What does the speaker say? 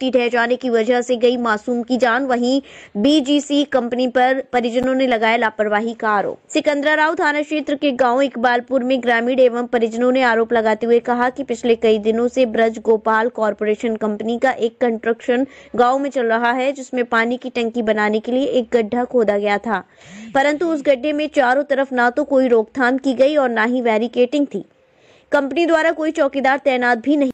भट्टी ढह जाने की वजह से गई मासूम की जान वहीं बीजीसी कंपनी पर परिजनों ने लगाया लापरवाही का आरोप सिकंदरा राव थाना क्षेत्र के गाँव इकबालपुर में ग्रामीण एवं परिजनों ने आरोप लगाते हुए कहा की पिछले कई दिनों से ब्रज गोपाल कॉरपोरेशन कंपनी का एक कंस्ट्रक्शन गाँव में चल रहा है जिसमे पानी की टंकी बनाने के लिए एक गड्ढा खोदा गया था परंतु उस गड्ढे में चारों तरफ न तो कोई रोकथाम की गई और न ही बैरिकेटिंग थी कंपनी द्वारा कोई चौकीदार तैनात भी नहीं